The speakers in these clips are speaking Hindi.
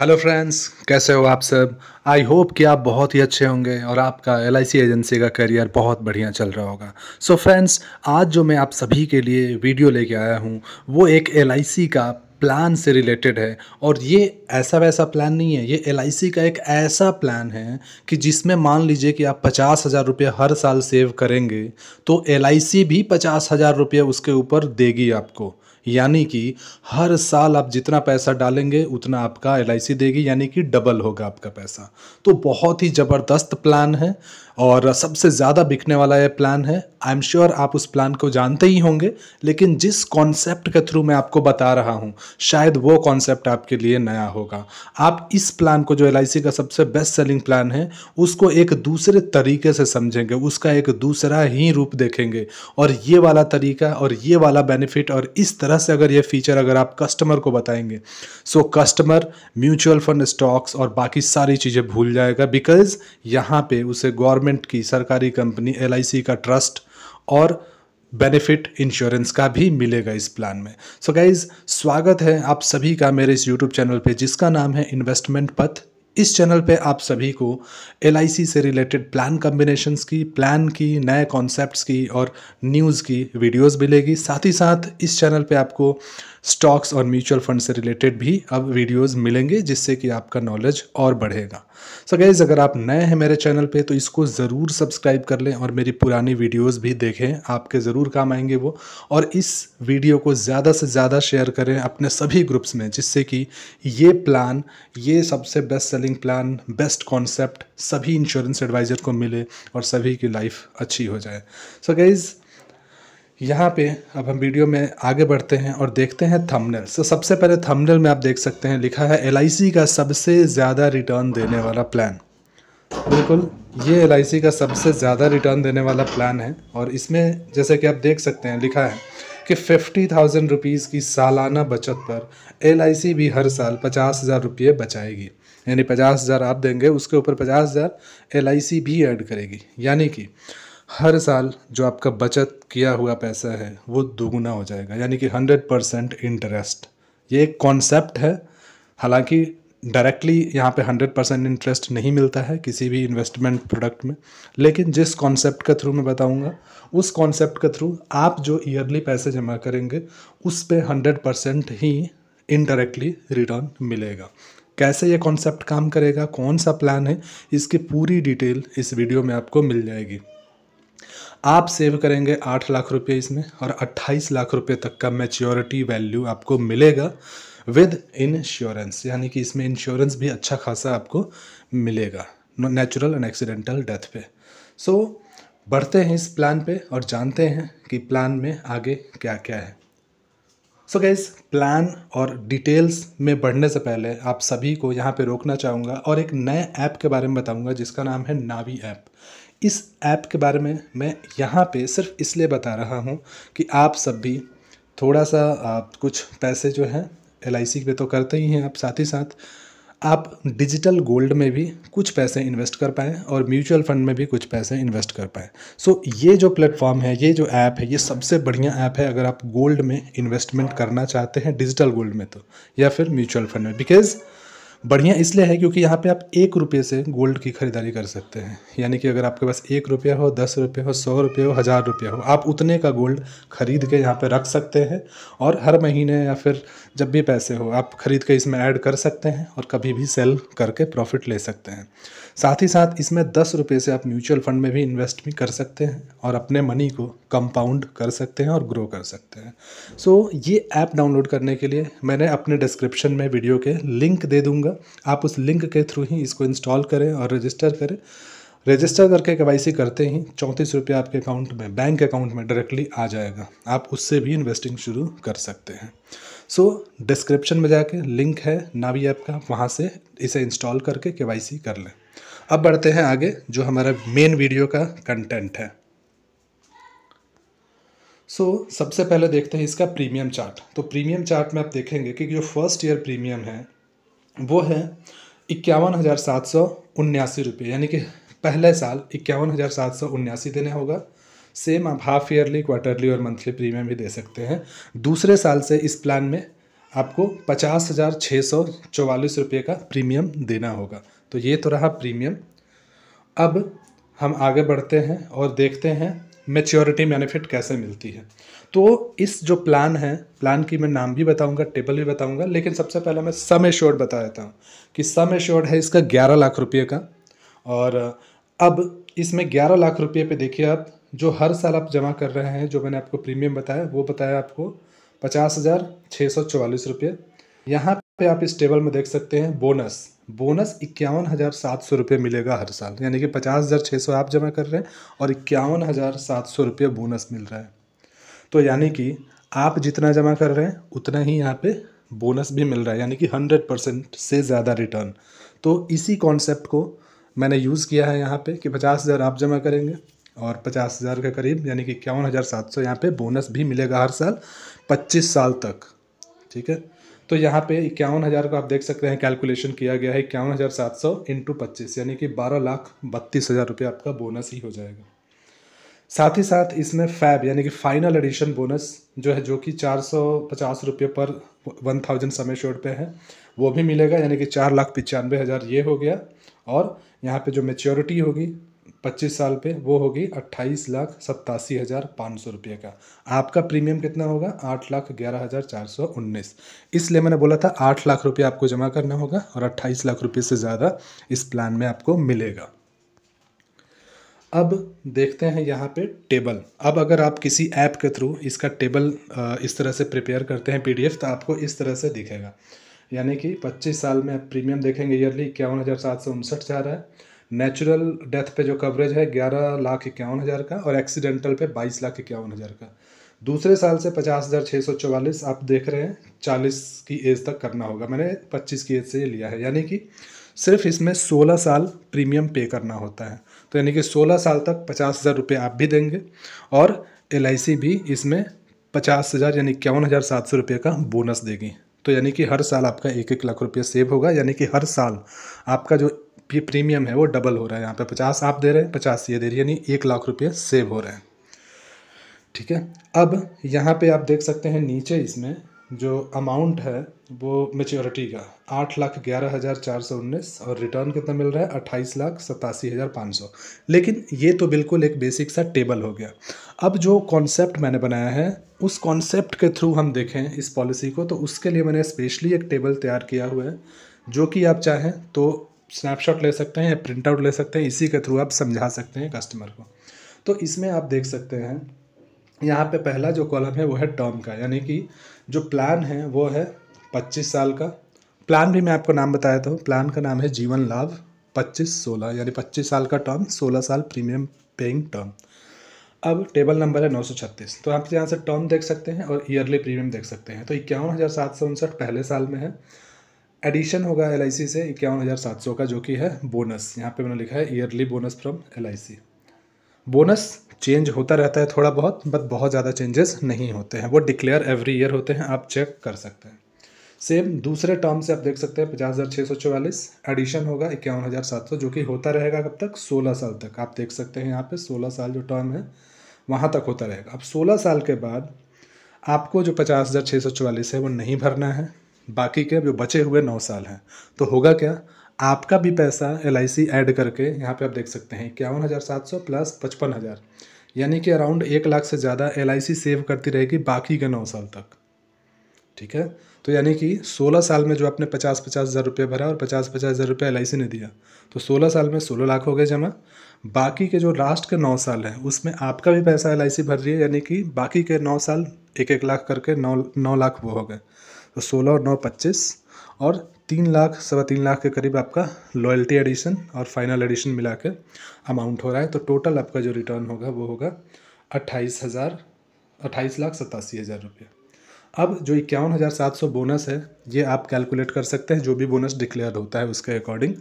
हेलो फ्रेंड्स कैसे हो आप सब आई होप कि आप बहुत ही अच्छे होंगे और आपका एल एजेंसी का करियर बहुत बढ़िया चल रहा होगा सो so फ्रेंड्स आज जो मैं आप सभी के लिए वीडियो लेके आया हूँ वो एक एल का प्लान से रिलेटेड है और ये ऐसा वैसा प्लान नहीं है ये एल का एक ऐसा प्लान है कि जिसमें मान लीजिए कि आप पचास हज़ार रुपये हर साल सेव करेंगे तो एल भी पचास हज़ार रुपये उसके ऊपर देगी आपको यानी कि हर साल आप जितना पैसा डालेंगे उतना आपका एल देगी यानी कि डबल होगा आपका पैसा तो बहुत ही ज़बरदस्त प्लान है और सबसे ज़्यादा बिकने वाला ये प्लान है आई एम श्योर आप उस प्लान को जानते ही होंगे लेकिन जिस कॉन्सेप्ट के थ्रू मैं आपको बता रहा हूँ शायद वो कॉन्सेप्ट आपके लिए नया होगा आप इस प्लान को जो एल का सबसे बेस्ट सेलिंग प्लान है उसको एक दूसरे तरीके से समझेंगे उसका एक दूसरा ही रूप देखेंगे और ये वाला तरीका और ये वाला बेनिफिट और इस तरह से अगर ये फीचर अगर आप कस्टमर को बताएंगे so customer mutual fund stocks और बाकी सारी चीज़ें भूल जाएगा बिकॉज यहाँ पे उसे गवर्नमेंट गवर्नमेंट की सरकारी कंपनी एल का ट्रस्ट और बेनिफिट इंश्योरेंस का भी मिलेगा इस प्लान में सो so गाइज स्वागत है आप सभी का मेरे इस यूट्यूब चैनल पे जिसका नाम है इन्वेस्टमेंट पथ इस चैनल पे आप सभी को एल से रिलेटेड प्लान कम्बिनेशंस की प्लान की नए कॉन्सेप्ट्स की और न्यूज़ की वीडियोस मिलेगी साथ ही साथ इस चैनल पे आपको स्टॉक्स और म्यूचुअल फंड से रिलेटेड भी अब वीडियोस मिलेंगे जिससे कि आपका नॉलेज और बढ़ेगा सो so गैज़ अगर आप नए हैं मेरे चैनल पे तो इसको ज़रूर सब्सक्राइब कर लें और मेरी पुरानी वीडियोस भी देखें आपके ज़रूर काम आएंगे वो और इस वीडियो को ज़्यादा से ज़्यादा शेयर करें अपने सभी ग्रुप्स में जिससे कि ये प्लान ये सबसे best selling saving plan best concept सभी इंश्योरेंस एडवाइज़र को मिले और सभी की लाइफ अच्छी हो जाए सो गाइज़ यहाँ पे अब हम वीडियो में आगे बढ़ते हैं और देखते हैं थंबनेल सो सबसे पहले थंबनेल में आप देख सकते हैं लिखा है एल का सबसे ज़्यादा रिटर्न देने वाला प्लान बिल्कुल ये एल का सबसे ज़्यादा रिटर्न देने वाला प्लान है और इसमें जैसे कि आप देख सकते हैं लिखा है कि फिफ्टी थाउजेंड रुपीज़ की सालाना बचत पर एल भी हर साल पचास हज़ार रुपये बचाएगी यानी पचास हज़ार आप देंगे उसके ऊपर पचास हज़ार एल भी ऐड करेगी यानी कि हर साल जो आपका बचत किया हुआ पैसा है वो दोगुना हो जाएगा यानी कि हंड्रेड परसेंट इंटरेस्ट ये एक कॉन्सेप्ट है हालांकि डायरेक्टली यहाँ पे हंड्रेड परसेंट इंटरेस्ट नहीं मिलता है किसी भी इन्वेस्टमेंट प्रोडक्ट में लेकिन जिस कॉन्सेप्ट के थ्रू मैं बताऊँगा उस कॉन्सेप्ट के थ्रू आप जो ईयरली पैसे जमा करेंगे उस पर हंड्रेड परसेंट ही इनडायरेक्टली रिटर्न मिलेगा कैसे ये कॉन्सेप्ट काम करेगा कौन सा प्लान है इसकी पूरी डिटेल इस वीडियो में आपको मिल जाएगी आप सेव करेंगे आठ लाख रुपये इसमें और अट्ठाईस लाख रुपये तक का मेच्योरिटी वैल्यू आपको मिलेगा विद इंश्योरेंस यानी कि इसमें इंश्योरेंस भी अच्छा खासा आपको मिलेगा नेचुरल एंड एक्सीडेंटल डेथ पे सो so, बढ़ते हैं इस प्लान पे और जानते हैं कि प्लान में आगे क्या क्या है सो गैस प्लान और डिटेल्स में बढ़ने से पहले आप सभी को यहाँ पे रोकना चाहूँगा और एक नए ऐप के बारे में बताऊँगा जिसका नाम है नावी ऐप इस ऐप के बारे में मैं यहाँ पे सिर्फ इसलिए बता रहा हूँ कि आप सब भी थोड़ा सा आप कुछ पैसे जो हैं एल आई सी पे तो करते ही हैं आप साथ ही साथ आप डिजिटल गोल्ड में भी कुछ पैसे इन्वेस्ट कर पाएँ और म्यूचुअल फंड में भी कुछ पैसे इन्वेस्ट कर पाएँ सो so, ये जो प्लेटफॉर्म है ये जो ऐप है ये सबसे बढ़िया ऐप है अगर आप गोल्ड में इन्वेस्टमेंट करना चाहते हैं डिजिटल गोल्ड में तो या फिर म्यूचुअल फंड में बिकॉज़ बढ़िया इसलिए है क्योंकि यहाँ पे आप एक रुपये से गोल्ड की ख़रीदारी कर सकते हैं यानी कि अगर आपके पास एक रुपया हो दस रुपये हो सौ रुपये हो हज़ार रुपया हो आप उतने का गोल्ड ख़रीद के यहाँ पे रख सकते हैं और हर महीने या फिर जब भी पैसे हो आप ख़रीद के इसमें ऐड कर सकते हैं और कभी भी सेल करके प्रॉफिट ले सकते हैं साथ ही साथ इसमें दस रुपये से आप म्यूचुअल फंड में भी इन्वेस्ट भी कर सकते हैं और अपने मनी को कंपाउंड कर सकते हैं और ग्रो कर सकते हैं सो so, ये ऐप डाउनलोड करने के लिए मैंने अपने डिस्क्रिप्शन में वीडियो के लिंक दे दूँगा आप उस लिंक के थ्रू ही इसको इंस्टॉल करें और रजिस्टर करें रजिस्टर करके के करते ही चौंतीस रुपये आपके अकाउंट में बैंक अकाउंट में डायरेक्टली आ जाएगा आप उससे भी इन्वेस्टिंग शुरू कर सकते हैं सो so, डिस्क्रिप्शन में जाके लिंक है नावी ऐप का वहाँ से इसे इंस्टॉल करके के कर लें अब बढ़ते हैं आगे जो हमारा मेन वीडियो का कंटेंट है सो so, सबसे पहले देखते हैं इसका प्रीमियम चार्ट तो प्रीमियम चार्ट में आप देखेंगे कि जो फर्स्ट ईयर प्रीमियम है वो है इक्यावन हज़ार सात सौ उन्यासी रुपये यानी कि पहले साल इक्यावन हज़ार सात सौ उन्यासी देने होगा सेम आप हाफ ईयरली क्वार्टरली और मंथली प्रीमियम भी दे सकते हैं दूसरे साल से इस प्लान में आपको पचास हज़ार छः सौ चौवालीस रुपये का प्रीमियम देना होगा तो ये तो रहा प्रीमियम अब हम आगे बढ़ते हैं और देखते हैं मेच्योरिटी बेनिफिट कैसे मिलती है तो इस जो प्लान है प्लान की मैं नाम भी बताऊंगा टेबल भी बताऊंगा लेकिन सबसे पहले मैं सम एश्योर्ड बता देता हूँ कि सम एश्योर्ड है इसका ग्यारह लाख रुपये का और अब इसमें ग्यारह लाख रुपये पे देखिए आप जो हर साल आप जमा कर रहे हैं जो मैंने आपको प्रीमियम बताया वो बताया आपको पचास हज़ार छः सौ चवालीस रुपये यहाँ पे आप इस टेबल में देख सकते हैं बोनस बोनस इक्यावन हज़ार सात सौ रुपये मिलेगा हर साल यानी कि पचास हज़ार छः सौ आप जमा कर रहे हैं और इक्यावन हज़ार सात सौ रुपये बोनस मिल रहा है तो यानी कि आप जितना जमा कर रहे हैं उतना ही यहाँ पे बोनस भी मिल रहा है यानी कि हंड्रेड परसेंट से ज़्यादा रिटर्न तो इसी कॉन्सेप्ट को मैंने यूज़ किया है यहाँ पे कि पचास हज़ार आप जमा करेंगे और पचास हज़ार के करीब यानी कि इक्यावन हज़ार सात सौ यहाँ पे बोनस भी मिलेगा हर साल पच्चीस साल तक ठीक है तो यहाँ पे इक्यावन हज़ार को आप देख सकते हैं कैलकुलेशन किया गया है इक्यावन हज़ार सात सौ इंटू पच्चीस यानी कि बारह लाख बत्तीस हज़ार रुपये आपका बोनस ही हो जाएगा साथ ही साथ इसमें फैब यानी कि फाइनल एडिशन बोनस जो है जो कि चार सौ पचास रुपये पर वन थाउजेंड समय शोर पे है वो भी मिलेगा यानी कि चार लाख पचानवे हज़ार ये हो गया और यहाँ पे जो मेच्योरिटी होगी पच्चीस साल पे वो होगी अट्ठाईस लाख सत्तासी हज़ार पाँच सौ रुपये का आपका प्रीमियम कितना होगा आठ लाख ग्यारह हज़ार चार सौ उन्नीस इसलिए मैंने बोला था आठ लाख रुपये आपको जमा करना होगा और अट्ठाईस लाख रुपये से ज़्यादा इस प्लान में आपको मिलेगा अब देखते हैं यहाँ पे टेबल अब अगर आप किसी ऐप के थ्रू इसका टेबल इस तरह से प्रिपेयर करते हैं पीडीएफ तो आपको इस तरह से दिखेगा यानी कि 25 साल में आप प्रीमियम देखेंगे ईयरली इक्यावन हज़ार सात सौ उनसठ जा रहा है नेचुरल डेथ पे जो कवरेज है ग्यारह लाख इक्यावन हज़ार का और एक्सीडेंटल पे बाईस लाख इक्यावन हज़ार का दूसरे साल से पचास हज़ार छः सौ चवालीस आप देख रहे हैं चालीस की एज तक करना होगा मैंने पच्चीस की एज से ये लिया है यानी कि सिर्फ इसमें सोलह साल प्रीमियम पे करना होता है तो यानी कि सोलह साल तक पचास हज़ार रुपये आप भी देंगे और एल भी इसमें पचास हज़ार यानी इक्यावन हज़ार सात सौ रुपये का बोनस देगी तो यानी कि हर साल आपका एक एक लाख रुपये सेव होगा यानी कि हर साल आपका जो ये प्रीमियम है वो डबल हो रहा है यहाँ पे पचास आप दे रहे हैं पचास ये दे रही है यानी एक लाख रुपये सेव हो रहे हैं ठीक है अब यहाँ पे आप देख सकते हैं नीचे इसमें जो अमाउंट है वो मेच्योरिटी का आठ लाख ग्यारह हज़ार चार सौ उन्नीस और रिटर्न कितना मिल रहा है अट्ठाईस लाख सतासी हज़ार पाँच सौ लेकिन ये तो बिल्कुल एक बेसिक सा टेबल हो गया अब जो कॉन्सेप्ट मैंने बनाया है उस कॉन्सेप्ट के थ्रू हम देखें इस पॉलिसी को तो उसके लिए मैंने स्पेशली एक टेबल तैयार किया हुआ है जो कि आप चाहें तो स्नैपशॉट ले सकते हैं या प्रिंट आउट ले सकते हैं इसी के थ्रू आप समझा सकते हैं कस्टमर को तो इसमें आप देख सकते हैं यहाँ पे पहला जो कॉलम है वो है टर्म का यानी कि जो प्लान है वो है पच्चीस साल का प्लान भी मैं आपको नाम बताया था प्लान का नाम है जीवन लाभ पच्चीस सोलह यानी पच्चीस साल का टर्म सोलह साल प्रीमियम पेइंग टर्म अब टेबल नंबर है नौ सौ छत्तीस तो आप यहाँ से टर्म देख सकते हैं और ईयरली प्रीमियम देख सकते हैं तो इक्यावन हज़ार सात सौ उनसठ पहले साल में है एडिशन होगा एल से इक्यावन हज़ार सात सौ का जो कि है बोनस यहाँ पे मैंने लिखा है yearly bonus from L bonus change होता रहता है थोड़ा बहुत बट बहुत ज़्यादा चेंजेस नहीं होते हैं वो डिक्लेयर एवरी ईयर होते हैं आप चेक कर सकते हैं सेम दूसरे टर्म से आप देख सकते हैं पचास हज़ार छः सौ चवालीस एडिशन होगा इक्यावन हज़ार सात सौ जो कि होता रहेगा कब तक सोलह साल तक आप देख सकते हैं यहाँ पे सोलह साल जो टर्म है वहाँ तक होता रहेगा अब सोलह साल के बाद आपको जो पचास हज़ार छः सौ चवालीस है वो नहीं भरना है बाकी के जो बचे हुए नौ साल हैं तो होगा क्या आपका भी पैसा एल आई सी ऐड करके यहाँ पे आप देख सकते हैं इक्यावन हज़ार सात सौ प्लस पचपन हज़ार यानी कि अराउंड एक लाख से ज़्यादा एल आई सी सेव करती रहेगी बाकी के नौ साल तक ठीक है तो यानी कि सोलह साल में जो आपने पचास पचास हज़ार रुपये भरा और पचास पचास हज़ार रुपये एल आई सी ने दिया तो सोलह साल में सोलह लाख हो गए जमा बाकी के जो लास्ट के नौ साल हैं उसमें आपका भी पैसा एल आई सी भर रही है यानी कि बाकी के नौ साल एक एक लाख करके नौ नौ लाख वो हो गए तो सोलह और नौ पच्चीस और तीन लाख सवा तीन लाख के करीब आपका लॉयल्टी एडिशन और फाइनल एडिशन मिला के अमाउंट हो रहा है तो टोटल आपका जो रिटर्न होगा वो होगा अट्ठाईस हज़ार अट्ठाईस लाख सतासी हज़ार रुपये अब जो इक्यावन हज़ार सात सौ बोनस है ये आप कैलकुलेट कर सकते हैं जो भी बोनस डिक्लेयर होता है उसके अकॉर्डिंग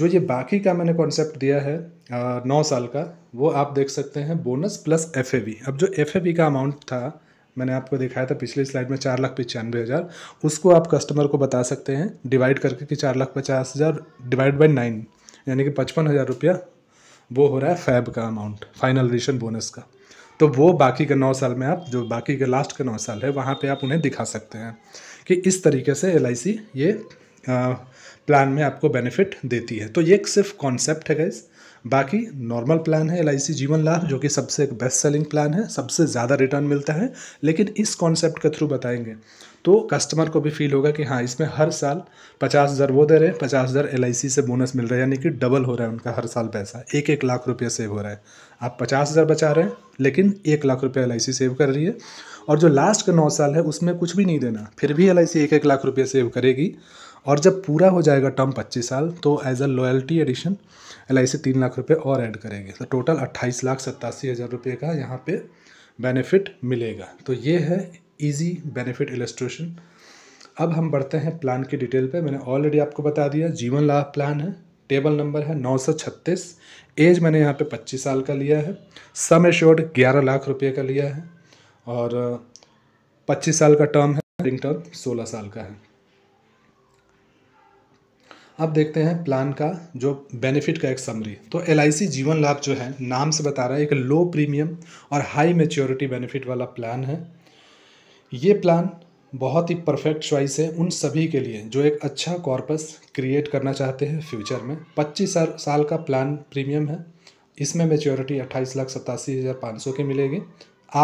जो ये बाकी का मैंने कॉन्सेप्ट दिया है नौ साल का वो आप देख सकते हैं बोनस प्लस एफ अब जो एफ का अमाउंट था मैंने आपको दिखाया था पिछले स्लाइड में चार लाख पचानवे हज़ार उसको आप कस्टमर को बता सकते हैं डिवाइड करके कि चार लाख पचास हज़ार डिवाइड बाई नाइन यानी कि पचपन हज़ार रुपया वो हो रहा है फैब का अमाउंट फाइनल रिशन बोनस का तो वो बाकी के नौ साल में आप जो बाकी का लास्ट का नौ साल है वहाँ पर आप उन्हें दिखा सकते हैं कि इस तरीके से एल ये आ, प्लान में आपको बेनिफिट देती है तो ये एक सिर्फ कॉन्सेप्ट है गैस बाकी नॉर्मल प्लान है एल जीवन लाभ जो कि सबसे एक बेस्ट सेलिंग प्लान है सबसे ज़्यादा रिटर्न मिलता है लेकिन इस कॉन्सेप्ट के थ्रू बताएंगे तो कस्टमर को भी फील होगा कि हाँ इसमें हर साल पचास हज़ार वो दे रहे हैं पचास हज़ार एल से बोनस मिल रहा है यानी कि डबल हो रहा है उनका हर साल पैसा एक एक लाख रुपये सेव हो रहा है आप पचास हज़ार बचा रहे हैं लेकिन एक लाख रुपये एल सेव कर रही है और जो लास्ट का नौ साल है उसमें कुछ भी नहीं देना फिर भी एल एक एक लाख रुपये सेव करेगी और जब पूरा हो जाएगा टर्म पच्चीस साल तो as a loyalty addition L I C तीन लाख रुपये और ऐड करेंगे तो टोटल अट्ठाईस लाख सत्तासी हज़ार रुपये का यहाँ पे बेनिफिट मिलेगा तो ये है इजी बेनिफिट इलेस्ट्रेशन अब हम बढ़ते हैं प्लान की डिटेल पे मैंने ऑलरेडी आपको बता दिया जीवन लाभ प्लान है टेबल नंबर है नौ सौ छत्तीस एज मैंने यहाँ पे पच्चीस साल का लिया है सम एश्योर्ड ग्यारह लाख रुपये का लिया है और पच्चीस साल का टर्म है टर्म सोलह साल का है अब देखते हैं प्लान का जो बेनिफिट का एक समरी तो एल जीवन लाभ जो है नाम से बता रहा है एक लो प्रीमियम और हाई मेच्योरिटी बेनिफिट वाला प्लान है ये प्लान बहुत ही परफेक्ट चॉइस है उन सभी के लिए जो एक अच्छा कॉर्पस क्रिएट करना चाहते हैं फ्यूचर में पच्चीस साल का प्लान प्रीमियम है इसमें मेच्योरिटी अट्ठाईस लाख सतासी हज़ार पाँच सौ की मिलेगी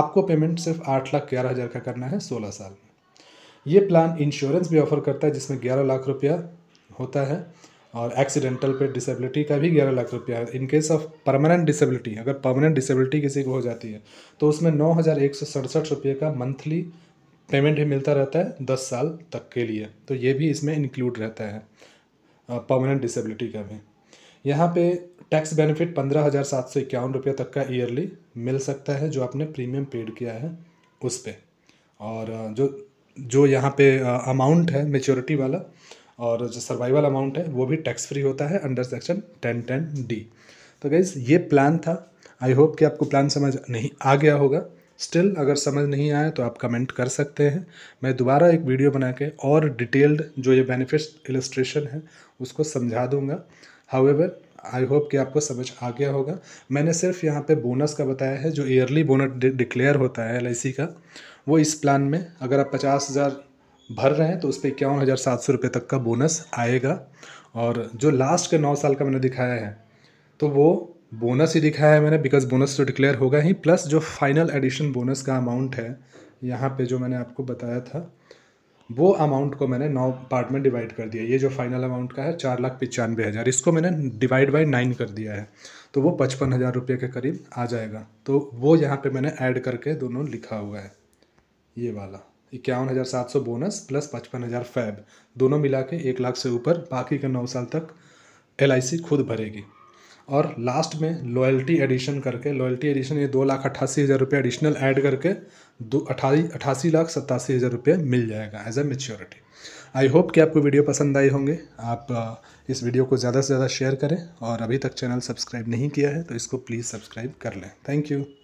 आपको पेमेंट सिर्फ आठ लाख ग्यारह हज़ार का करना है सोलह साल में ये प्लान इंश्योरेंस भी ऑफर करता है जिसमें ग्यारह लाख रुपया होता है और एक्सीडेंटल पे डिसेबिलिटी का भी ग्यारह लाख रुपया है in case of permanent disability अगर परमानेंट डिसेबिलिटी किसी को हो जाती है तो उसमें नौ हज़ार एक सौ सड़सठ रुपये का मंथली पेमेंट भी मिलता रहता है दस साल तक के लिए तो ये भी इसमें इंक्लूड रहता है परमानेंट डिसेबिलिटी का भी यहाँ पे टैक्स बेनिफिट पंद्रह हज़ार सात सौ इक्यावन रुपये तक का ईयरली मिल सकता है जो आपने प्रीमियम पेड किया है उस पर और जो जो यहाँ पे अमाउंट है मेच्योरिटी वाला और जो सर्वाइवल अमाउंट है वो भी टैक्स फ्री होता है under section ten ten D तो गाइज ये प्लान था आई होप कि आपको प्लान समझ नहीं आ गया होगा स्टिल अगर समझ नहीं आया तो आप कमेंट कर सकते हैं मैं दोबारा एक वीडियो बना के और डिटेल्ड जो ये बेनिफिट इलस्ट्रेशन है उसको समझा दूंगा हाउएवर आई होप कि आपको समझ आ गया होगा मैंने सिर्फ यहाँ पे बोनस का बताया है जो ईयरली बोनस डिक्लेयर होता है एल का वो इस प्लान में अगर आप पचास हज़ार भर रहे हैं तो उस पर इक्यावन हज़ार सात सौ रुपये तक का बोनस आएगा और जो लास्ट के नौ साल का मैंने दिखाया है तो वो बोनस ही दिखाया है मैंने बिकॉज बोनस तो डिक्लेयर होगा ही प्लस जो फाइनल एडिशन बोनस का अमाउंट है यहाँ पे जो मैंने आपको बताया था वो अमाउंट को मैंने नौ पार्ट में डिवाइड कर दिया ये जो फाइनल अमाउंट का है चार लाख पचानवे हज़ार इसको मैंने डिवाइड बाई नाइन कर दिया है तो वो पचपन हज़ार रुपये के करीब आ जाएगा तो वो यहाँ पे मैंने ऐड करके दोनों लिखा हुआ है ये वाला इक्यावन हज़ार सात सौ बोनस प्लस पचपन हज़ार फैब दोनों मिला के एक लाख से ऊपर बाकी का नौ साल तक एल खुद भरेगी और लास्ट में लॉयल्टी एडिशन करके लॉयल्टी एडिशन ये दो लाख अट्ठासी हज़ार रुपये एडिशनल ऐड करके दो अठाई अठासी लाख सत्तासी हज़ार रुपये मिल जाएगा as a maturity I hope कि आपको वीडियो पसंद आई होंगे आप uh, इस वीडियो को ज़्यादा से ज़्यादा शेयर करें और अभी तक चैनल सब्सक्राइब नहीं किया है तो इसको प्लीज़ सब्सक्राइब कर लें थैंक यू